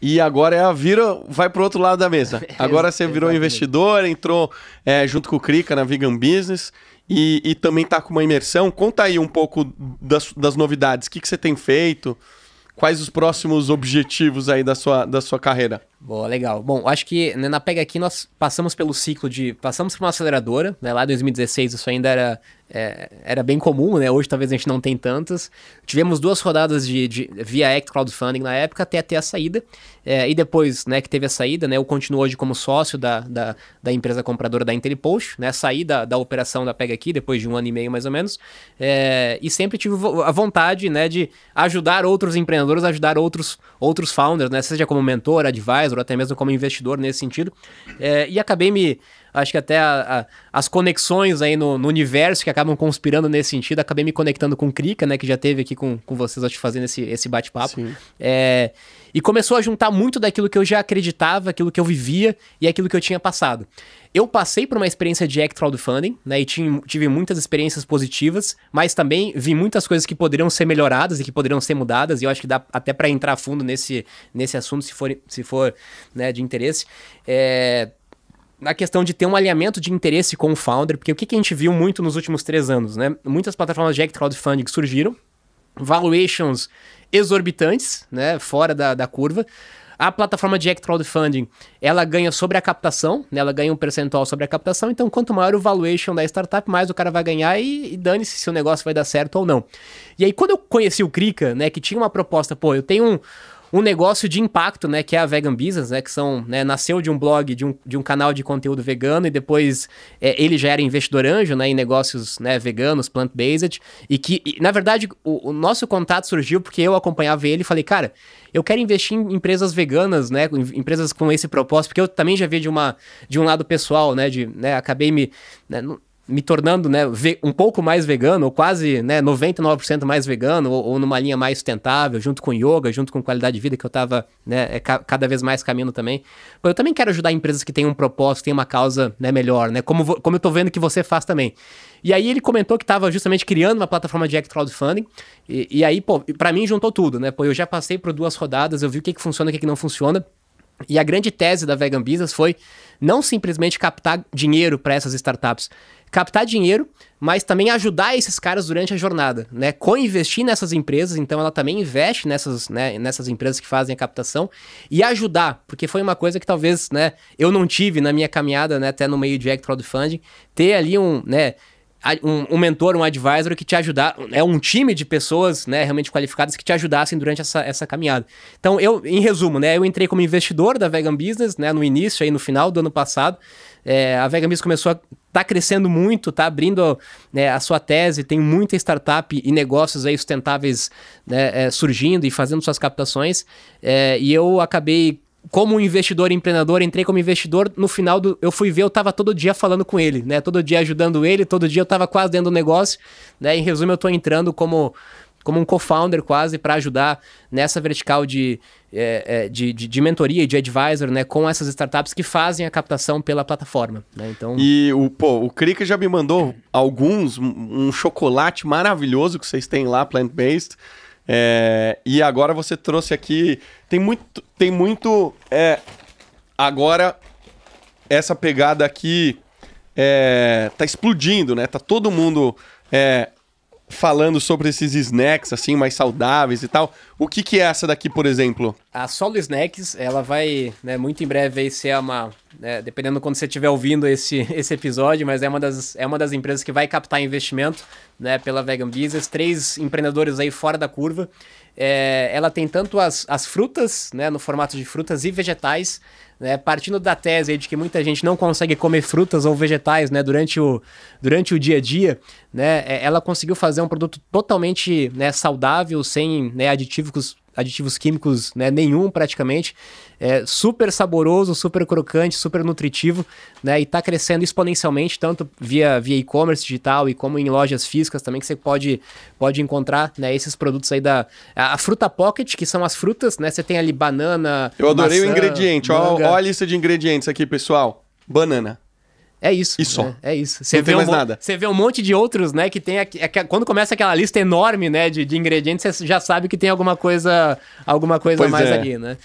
E agora é a vira, vai para o outro lado da mesa. Agora você virou investidor, entrou é, junto com o Crica na Vegan Business e, e também está com uma imersão. Conta aí um pouco das, das novidades, o que, que você tem feito, quais os próximos objetivos aí da sua, da sua carreira? Boa, legal. Bom, acho que né, na Pega aqui nós passamos pelo ciclo de. Passamos por uma aceleradora, né? Lá em 2016 isso ainda era, é, era bem comum, né? Hoje talvez a gente não tem tantas. Tivemos duas rodadas de, de via Act Crowdfunding na época até ter a saída. É, e depois né, que teve a saída, né? Eu continuo hoje como sócio da, da, da empresa compradora da Interpost, né? Saí da, da operação da Pega aqui depois de um ano e meio mais ou menos. É, e sempre tive a vontade né, de ajudar outros empreendedores, ajudar outros, outros founders, né? Seja como mentor, advisor ou até mesmo como investidor nesse sentido. É, e acabei me. Acho que até a, a, as conexões aí no, no, universo que acabam conspirando nesse sentido, acabei me conectando com o Krika, né? Que já teve aqui com, com vocês, acho que fazendo esse, esse bate-papo. É, e começou a juntar muito daquilo que eu já acreditava, aquilo que eu vivia e aquilo que eu tinha passado. Eu passei por uma experiência de act crowdfunding, né? E tinha, tive muitas experiências positivas, mas também vi muitas coisas que poderiam ser melhoradas e que poderiam ser mudadas. E eu acho que dá até para entrar a fundo nesse, nesse assunto, se for, se for né, de interesse. É na questão de ter um alinhamento de interesse com o founder, porque o que, que, a gente viu muito nos últimos três anos, né? Muitas plataformas de crowdfunding surgiram, valuations exorbitantes, né, fora da, da curva. A plataforma de Act Crowdfunding, ela ganha sobre a captação, né? ela ganha um percentual sobre a captação, então quanto maior o valuation da startup, mais o cara vai ganhar e, e dane-se se o negócio vai dar certo ou não. E aí, quando eu conheci o Krika, né, que tinha uma proposta, pô, eu tenho um, um negócio de impacto, né, que é a Vegan Business, né, que são, né, nasceu de um blog, de um, de um canal de conteúdo vegano e depois é, ele já era investidor anjo, né, em negócios, né, veganos, plant-based e que, e, na verdade, o, o, nosso contato surgiu porque eu acompanhava ele e falei, cara, eu quero investir em empresas veganas, né, em, empresas com esse propósito, porque eu também já vi de uma, de um lado pessoal, né, de, né, acabei me, né, me tornando né, um pouco mais vegano, ou quase né, 99% mais vegano, ou, ou, numa linha mais sustentável, junto com yoga, junto com qualidade de vida, que eu estava né, é cada vez mais caminhando também. Eu também quero ajudar empresas que têm um propósito, têm uma causa né, melhor, né? Como, como eu estou vendo que você faz também. E aí ele comentou que estava justamente criando uma plataforma de crowdfunding. E, e aí, pô, para mim juntou tudo, né? Pô, eu já passei por duas rodadas, eu vi o que, que funciona, o que, que não funciona. E a grande tese da Vegan Business foi não simplesmente captar dinheiro para essas startups, captar dinheiro, mas também ajudar esses caras durante a jornada, né? Co-investir nessas empresas, então ela também investe nessas, né, nessas empresas que fazem a captação e ajudar, porque foi uma coisa que talvez, né, eu não tive na minha caminhada, né, até no meio de crowdfunding, ter ali um, né, um, um, mentor, um advisor que te ajudar, é um time de pessoas, né, realmente qualificadas que te ajudassem durante essa, essa caminhada. Então, eu, em resumo, né, eu entrei como investidor da Vegan Business, né, no início, aí no final do ano passado, é, a Vegan Business começou a tá crescendo muito, tá abrindo né, a sua tese, tem muita startup e negócios aí sustentáveis né, é, surgindo e fazendo suas captações. É, e eu acabei como investidor empreendedor, entrei como investidor. No final, do, eu fui ver, eu estava todo dia falando com ele, né? Todo dia ajudando ele, todo dia eu estava quase dentro do negócio, né? Em resumo, eu estou entrando como, como um co-founder quase para ajudar nessa vertical de, é, é, de, de, de, mentoria e de advisor, né? Com essas startups que fazem a captação pela plataforma, né? Então... E o, pô, o Krika já me mandou alguns, um chocolate maravilhoso que vocês têm lá, plant-based. É, e agora você trouxe aqui. Tem muito. Tem muito. É, agora, essa pegada aqui é, tá explodindo, né? Tá todo mundo é, falando sobre esses snacks, assim, mais saudáveis e tal. O que, que é essa daqui, por exemplo? a Solo Snacks, ela vai, né, muito em breve aí ser uma, né, dependendo quando você estiver ouvindo esse, esse episódio, mas é uma, das, é uma das empresas que vai captar investimento, né, pela Vegan Business, três empreendedores aí fora da curva. É, ela tem tanto as, as frutas, né, no formato de frutas e vegetais, né, partindo da tese aí de que muita gente não consegue comer frutas ou vegetais, né, durante o, durante o dia a dia, né, é, ela conseguiu fazer um produto totalmente, né, saudável, sem, né, aditivos aditivos químicos né, nenhum praticamente. É super saboroso, super crocante, super nutritivo, né? E está crescendo exponencialmente, tanto via, via e-commerce digital e como em lojas físicas também, que você pode, pode encontrar né, esses produtos aí da... A fruta pocket, que são as frutas, né? Você tem ali banana, Eu adorei maçã, o ingrediente. olha a lista de ingredientes aqui, pessoal. Banana. É isso. só. Né? É isso. Você não vê tem mais um nada. Você vê um monte de outros, né? Que tem. Aqui, é que quando começa aquela lista enorme, né? De, de ingredientes, você já sabe que tem alguma coisa, alguma coisa pois mais é. ali, né?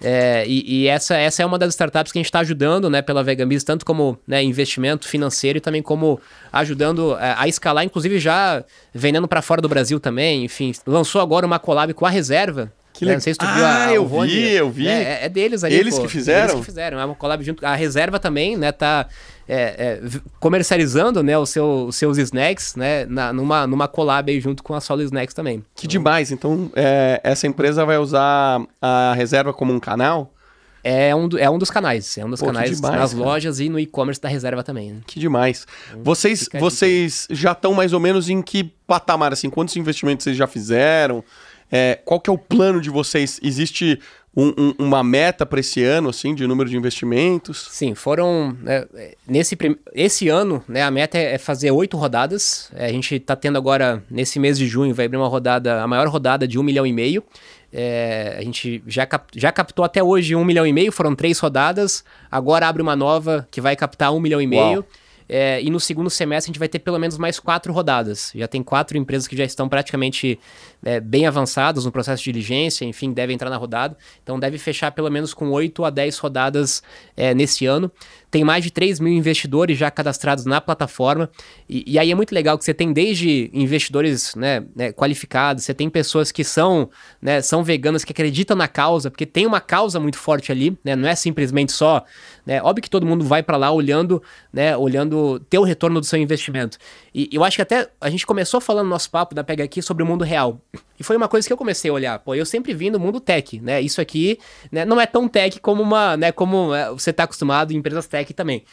É, e, e essa, essa é uma das startups que a gente está ajudando né, pela Vegambiz, tanto como né, investimento financeiro e também como ajudando a, é, a escalar, inclusive já vendendo para fora do Brasil também. Enfim, lançou agora uma collab com a Reserva, que né, legal. Não sei se tu viu ah, a, a eu vi, eu vi. É, é, é deles ali, Eles pô. que fizeram? Eles que fizeram. É uma collab junto. A Reserva também, né, tá é, é, comercializando, né, os, seu, os seus snacks, né, na, numa, numa collab aí junto com a Solo Snacks também. Que então... demais. Então, é, essa empresa vai usar a Reserva como um canal? É um, do, é um dos canais, é um dos Pô, canais demais, nas cara. lojas e no e-commerce da reserva também. Né? Que demais. Então, vocês vocês já estão mais ou menos em que patamar, assim? Quantos investimentos vocês já fizeram? É, qual que é o plano de vocês? Existe um, um, uma meta para esse ano, assim, de número de investimentos? Sim, foram. Né, é, nesse esse ano, né, a meta é, é fazer oito rodadas. É, a gente está tendo agora, nesse mês de junho, vai abrir uma rodada, a maior rodada de um milhão e meio. É, a gente já, cap, já captou até hoje um milhão e meio, foram três rodadas. Agora abre uma nova que vai captar um milhão e meio. Uau. É, e no segundo semestre a gente vai ter pelo menos mais quatro rodadas. Já tem quatro empresas que já estão praticamente é, bem avançadas no processo de diligência, enfim, devem entrar na rodada. Então deve fechar pelo menos com oito a dez rodadas é, nesse ano. Tem mais de 3 mil investidores já cadastrados na plataforma. E, e aí é muito legal que você tem desde investidores né, né, qualificados, você tem pessoas que são, né, são veganas, que acreditam na causa, porque tem uma causa muito forte ali, né? Não é simplesmente só. Né, óbvio que todo mundo vai para lá olhando, né? Olhando ter o retorno do seu investimento. E eu acho que até a gente começou falando no nosso papo da Pega aqui sobre o mundo real. E foi uma coisa que eu comecei a olhar. Pô, eu sempre vim no mundo tech, né? Isso aqui né, não é tão tech como uma, né? Como é, você está acostumado em empresas tech também.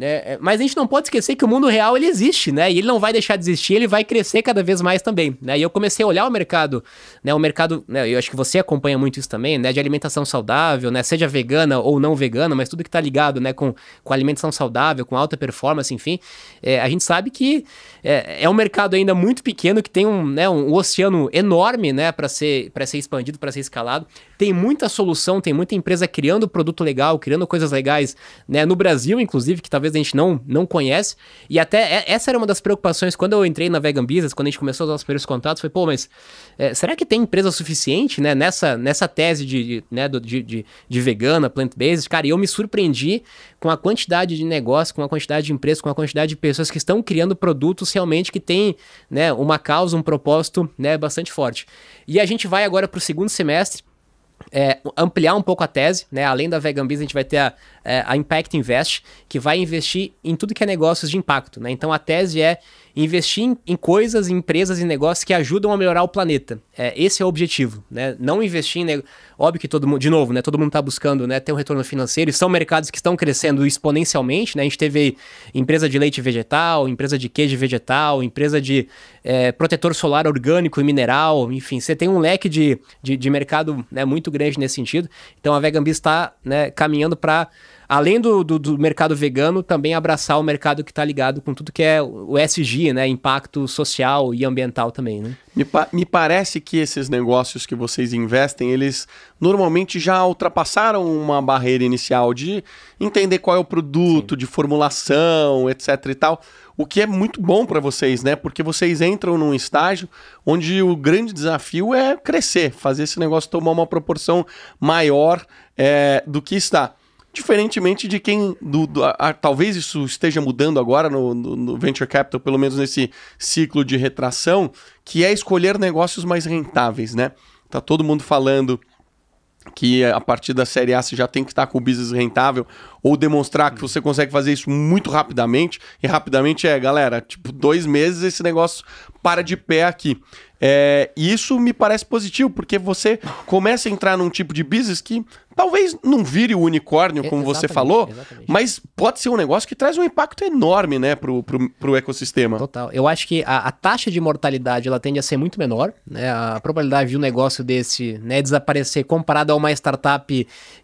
Né? É, mas a gente não pode esquecer que o mundo real ele existe, né? E ele não vai deixar de existir, ele vai crescer cada vez mais também, né? E eu comecei a olhar o mercado, né? O mercado, né? Eu acho que você acompanha muito isso também, né? De alimentação saudável, né? Seja vegana ou não vegana, mas tudo que tá ligado, né? Com, com alimentação saudável, com alta performance, enfim. É, a gente sabe que é, é, um mercado ainda muito pequeno, que tem um, né, um oceano enorme, né? Para ser, ser expandido, para ser escalado. Tem muita solução, tem muita empresa criando produto legal, criando coisas legais, né? No Brasil, inclusive, que talvez talvez a gente não, não conhece. E até é, essa era uma das preocupações quando eu entrei na Vegan Business, quando a gente começou os nossos primeiros contatos, foi, pô, mas é, será que tem empresa suficiente, né? Nessa, nessa tese de, de né, de, de, de vegana, plant-based, cara, e eu me surpreendi com a quantidade de negócio, com a quantidade de empresas, com a quantidade de pessoas que estão criando produtos realmente que têm né, uma causa, um propósito né, bastante forte. E a gente vai agora para o segundo semestre, é, ampliar um pouco a tese, né? Além da Vegan a gente vai ter a, é, a Impact Invest, que vai investir em tudo que é negócios de impacto, né? Então a tese é investir em, em coisas, em empresas e em negócios que ajudam a melhorar o planeta. É, esse é o objetivo, né? Não investir em ne... óbvio que todo mundo, de novo, né? Todo mundo está buscando, né? Ter um retorno financeiro. E são mercados que estão crescendo exponencialmente, né? A gente teve empresa de leite vegetal, empresa de queijo vegetal, empresa de é, protetor solar orgânico e mineral, enfim, você tem um leque de, de, de mercado, né? Muito muito grande nesse sentido. Então a Vegan Beast está né, caminhando para além do, do, do, mercado vegano, também abraçar o mercado que está ligado com tudo que é o SG, né? Impacto social e ambiental também, né? Me, pa me parece que esses negócios que vocês investem, eles normalmente já ultrapassaram uma barreira inicial de entender qual é o produto, Sim. de formulação, etc e tal. O que é muito bom para vocês, né? Porque vocês entram num estágio onde o grande desafio é crescer, fazer esse negócio tomar uma proporção maior é, do que está. Diferentemente de quem. Do, do a, a, talvez isso esteja mudando agora no, no, no, Venture Capital, pelo menos nesse ciclo de retração, que é escolher negócios mais rentáveis, né? Tá todo mundo falando que a partir da série A você já tem que estar com o business rentável ou demonstrar que você consegue fazer isso muito rapidamente. E rapidamente é, galera, tipo, dois meses esse negócio para de pé aqui. É, e isso me parece positivo, porque você começa a entrar num tipo de business que Talvez não vire o unicórnio, como exatamente, você falou, exatamente. mas pode ser um negócio que traz um impacto enorme, né, pro, pro, pro ecossistema. Total. Eu acho que a, a, taxa de mortalidade, ela tende a ser muito menor, né? A probabilidade de um negócio desse, né, desaparecer comparado a uma startup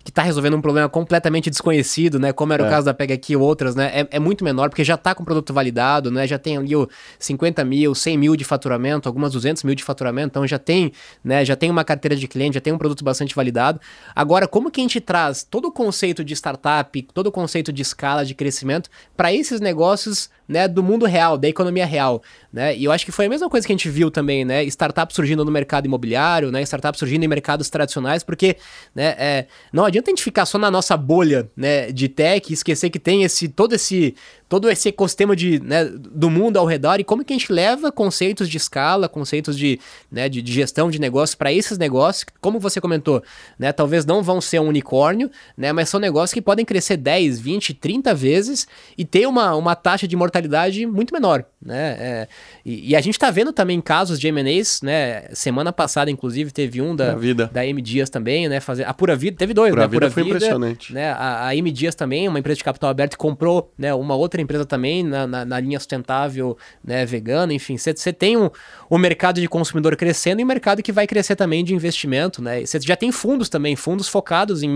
que está resolvendo um problema completamente desconhecido, né, como era é. o caso da Pega aqui ou outras, né, é, é, muito menor, porque já está com produto validado, né, já tem ali o 50 mil, 100 mil de faturamento, algumas 200 mil de faturamento, então já tem, né, já tem uma carteira de cliente, já tem um produto bastante validado. Agora, como como que a gente traz todo o conceito de startup, todo o conceito de escala, de crescimento, para esses negócios né, do mundo real, da economia real, né? E eu acho que foi a mesma coisa que a gente viu também, né? Startups surgindo no mercado imobiliário, né? Startups surgindo em mercados tradicionais, porque, né, é, não adianta a gente ficar só na nossa bolha, né, de tech e esquecer que tem esse todo esse todo esse ecossistema de, né, do mundo ao redor e como que a gente leva conceitos de escala, conceitos de, né, de, de gestão de negócio para esses negócios, como você comentou, né, talvez não vão ser um unicórnio, né? Mas são negócios que podem crescer 10, 20, 30 vezes e ter uma, uma taxa de mortalidade muito menor, né? É, e, e, a gente está vendo também casos de M&As, né? Semana passada, inclusive, teve um da, da M Dias também, né? Fazer, a Pura Vida, teve dois, Pura né? A Pura vida foi vida, impressionante. Né? A, a M Dias também, uma empresa de capital aberto, comprou né, uma outra empresa também na, na, na linha sustentável, né? Vegana, enfim. Você tem um, um mercado de consumidor crescendo e um mercado que vai crescer também de investimento, né? Você já tem fundos também, fundos focados focados em,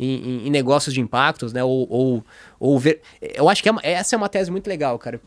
em, em, negócios de impactos, né? Ou, ou, ou ver. Eu acho que é uma, essa é uma tese muito legal, cara.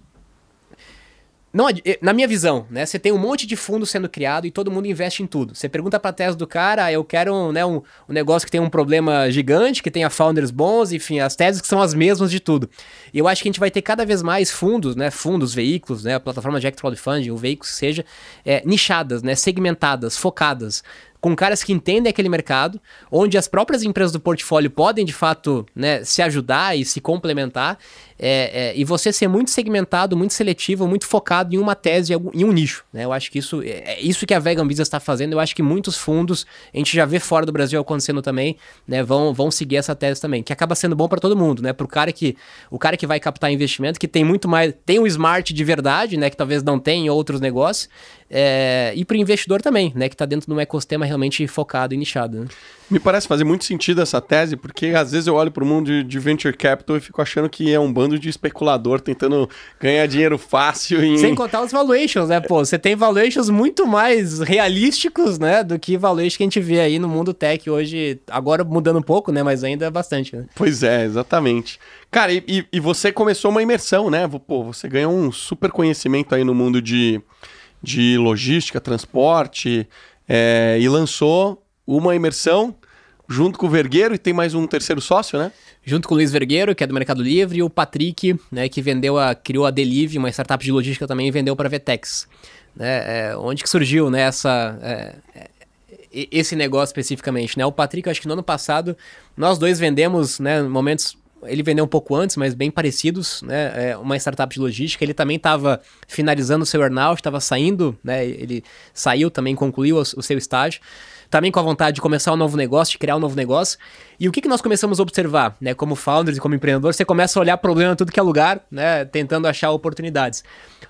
Não, eh, na minha visão, né? Você tem um monte de fundo sendo criado e todo mundo investe em tudo. Você pergunta para a tese do cara, ah, eu quero né, um, um, negócio que tem um problema gigante, que tenha founders bons, enfim, as teses que são as mesmas de tudo. E eu acho que a gente vai ter cada vez mais fundos, né? Fundos, veículos, né? A plataforma de crowdfunding, o veículo que seja, é, nichadas, né? Segmentadas, focadas com caras que entendem aquele mercado, onde as próprias empresas do portfólio podem de fato né, se ajudar e se complementar, é, é, e você ser muito segmentado, muito seletivo, muito focado em uma tese, em um nicho. Né? Eu acho que isso é, é isso que a Vegan visa está fazendo. Eu acho que muitos fundos, a gente já vê fora do Brasil acontecendo também, né, vão, vão seguir essa tese também, que acaba sendo bom para todo mundo, né? Para o cara que o cara que vai captar investimento, que tem muito mais, tem o um smart de verdade, né, que talvez não tenha em outros negócios, é, e para o investidor também, né, que está dentro de um ecossistema realmente focado e nichado. Né? Me parece fazer muito sentido essa tese, porque às vezes eu olho para o mundo de, de, venture capital e fico achando que é um bando de especulador tentando ganhar dinheiro fácil. Em... Sem contar os valuations, né? Pô, você tem valuations muito mais realísticos, né? Do que valuations que a gente vê aí no mundo tech hoje, agora mudando um pouco, né? Mas ainda é bastante, né? Pois é, exatamente. Cara, e, e você começou uma imersão, né? Pô, você ganhou um super conhecimento aí no mundo de, de logística, transporte, é, e lançou uma imersão junto com o Vergueiro e tem mais um terceiro sócio, né? Junto com o Luiz Vergueiro, que é do Mercado Livre, e o Patrick, né, que vendeu a, criou a Delive, uma startup de logística também, e vendeu para a Vetex. Né, é, onde que surgiu né, essa, é, é esse negócio especificamente, né? O Patrick, acho que no ano passado, nós dois vendemos, né, momentos ele vendeu um pouco antes, mas bem parecidos, né? É uma startup de logística. Ele também estava finalizando o seu earnout, estava saindo, né? Ele saiu também, concluiu o, seu estágio. Também com a vontade de começar um novo negócio, de criar um novo negócio. E o que, que nós começamos a observar, né? Como founders e como empreendedor, você começa a olhar problema tudo que é lugar, né? Tentando achar oportunidades.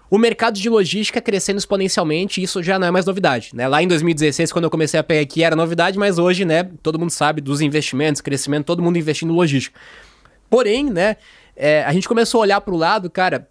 O mercado de logística crescendo exponencialmente, isso já não é mais novidade, né? Lá em 2016, quando eu comecei a pegar aqui, era novidade, mas hoje, né? Todo mundo sabe dos investimentos, crescimento, todo mundo investindo em logística. Porém, né, é, a gente começou a olhar para o lado, cara,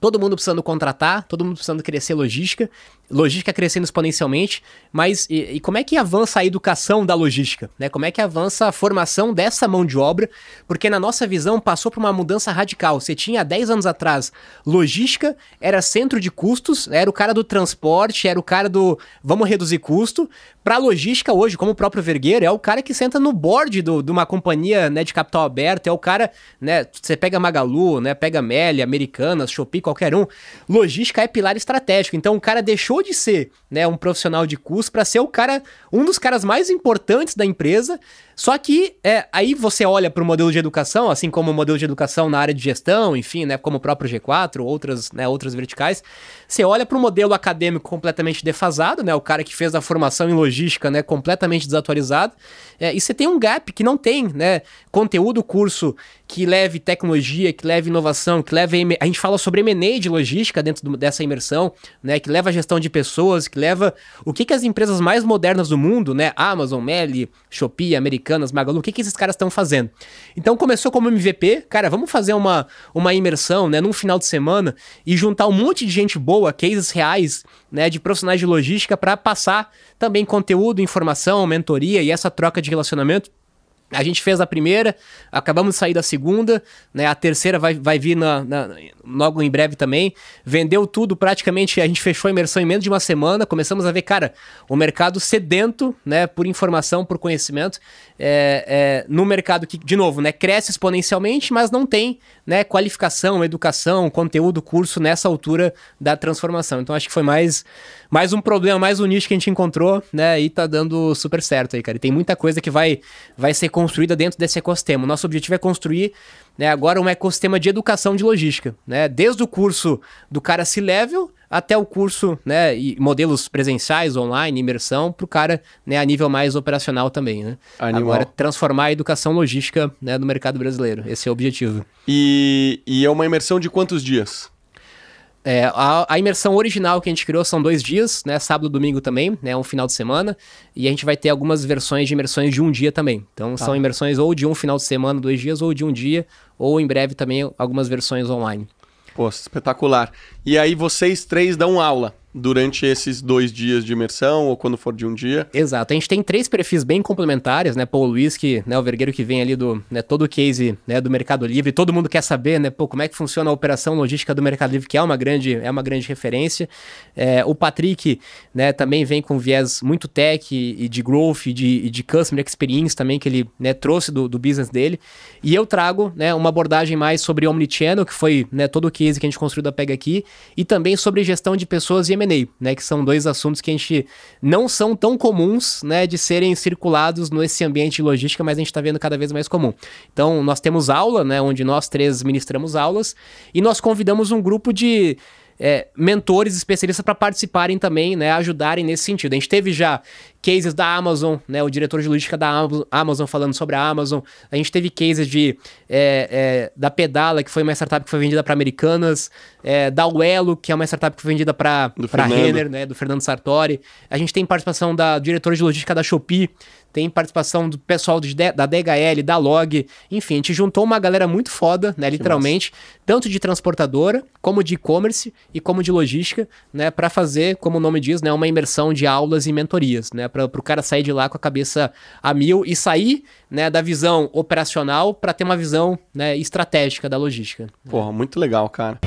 todo mundo precisando contratar, todo mundo precisando crescer logística logística crescendo exponencialmente, mas e, e, como é que avança a educação da logística? Né? Como é que avança a formação dessa mão de obra? Porque na nossa visão passou por uma mudança radical. Você tinha 10 anos atrás, logística era centro de custos, né? era o cara do transporte, era o cara do vamos reduzir custo. Para logística hoje, como o próprio Vergueiro, é o cara que senta no board de uma companhia né, de capital aberto, é o cara, né, você pega Magalu, né, pega Meli, Americanas, Shopee, qualquer um. Logística é pilar estratégico. Então o cara deixou deixou de ser né, um profissional de curso para ser o cara, um dos caras mais importantes da empresa. Só que é, aí você olha para o modelo de educação, assim como o modelo de educação na área de gestão, enfim, né, como o próprio G4, outras, né, outras verticais, você olha para o modelo acadêmico completamente defasado, né, o cara que fez a formação em logística, né, completamente desatualizado, é, e você tem um gap que não tem, né, conteúdo, curso que leve tecnologia, que leve inovação, que leve a gente fala sobre M&A de logística dentro do, dessa imersão, né, que leva a gestão de de pessoas, que leva o que, que as empresas mais modernas do mundo, né? Amazon, Meli, Shopee, Americanas, Magalu, o que, que esses caras estão fazendo? Então começou como MVP, cara, vamos fazer uma, uma imersão, né? Num final de semana e juntar um monte de gente boa, cases reais, né? De profissionais de logística para passar também conteúdo, informação, mentoria e essa troca de relacionamento a gente fez a primeira, acabamos de sair da segunda, né? A terceira vai, vai vir na, na, logo em breve também. Vendeu tudo praticamente, a gente fechou a imersão em menos de uma semana. Começamos a ver, cara, o mercado sedento, né? Por informação, por conhecimento, é, é, no mercado que, de novo, né? Cresce exponencialmente, mas não tem, né? Qualificação, educação, conteúdo, curso nessa altura da transformação. Então acho que foi mais mais um problema, mais um nicho que a gente encontrou, né? E tá dando super certo aí, cara. E tem muita coisa que vai, vai ser construída dentro desse ecossistema. Nosso objetivo é construir né, agora um ecossistema de educação de logística, né? Desde o curso do cara se level até o curso, né, e modelos presenciais, online, imersão, para o cara, né, a nível mais operacional também, né? Animal. Agora, transformar a educação logística, né, no mercado brasileiro. Esse é o objetivo. E, e é uma imersão de quantos dias? É, a, a, imersão original que a gente criou são dois dias, né? Sábado e domingo também, né? Um final de semana. E a gente vai ter algumas versões de imersões de um dia também. Então tá. são imersões ou de um final de semana, dois dias, ou de um dia, ou em breve também algumas versões online. Pô, espetacular. E aí vocês três dão aula durante esses dois dias de imersão ou quando for de um dia. Exato. A gente tem três perfis bem complementares, né? Paulo Luiz, que, né, o vergueiro que vem ali do, né, todo o case, né, do Mercado Livre, todo mundo quer saber, né, pô, como é que funciona a operação logística do Mercado Livre, que é uma grande, é uma grande referência. É, o Patrick, né, também vem com viés muito tech e, de growth e de, e de customer experience também, que ele, né, trouxe do, do business dele. E eu trago, né, uma abordagem mais sobre Omnichannel, que foi, né, todo o case que a gente construiu da Pega aqui, e também sobre gestão de pessoas e né, que são dois assuntos que a gente não são tão comuns, né, de serem circulados nesse ambiente de logística, mas a gente está vendo cada vez mais comum. Então, nós temos aula, né, onde nós três ministramos aulas e nós convidamos um grupo de é, mentores especialistas para participarem também, né, ajudarem nesse sentido. A gente teve já cases da Amazon, né? O diretor de logística da Amazon falando sobre a Amazon. A gente teve cases de é, é, da Pedala, que foi uma startup que foi vendida para Americanas, é, da Uelo, que é uma startup que foi vendida para Renner, né? Do Fernando Sartori. A gente tem participação da diretora de logística da Shopee, tem participação do pessoal de, da DHL, da Log, enfim, a gente juntou uma galera muito foda, né, literalmente, tanto de transportadora, como de e-commerce e como de logística, né, para fazer, como o nome diz, né, uma imersão de aulas e mentorias, né, para o cara sair de lá com a cabeça a mil e sair né, da visão operacional para ter uma visão né, estratégica da logística. Porra, muito legal, cara.